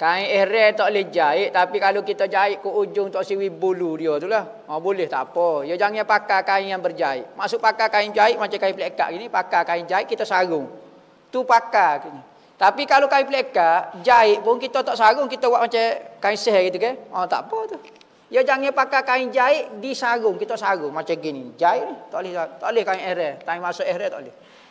Kain ihrir tak boleh jahit. Tapi kalau kita jahit ke ujung tak siwi bulu dia tu lah. Oh, boleh tak apa. Ya jangan pakai kain yang berjahit. Masuk pakai kain jahit macam kain pelekat gini. Pakai kain jahit kita sarung. Tu pakai. Gini. Tapi kalau kain pelekat, jahit pun kita tak sarung. Kita buat macam kain seher gitu ke? Oh, tak apa tu. Ya jangan pakai kain jahit di sarung. Kita sarung macam gini. Jahit ni tak boleh, tak boleh kain ihrir. Tak masuk ihrir tak boleh.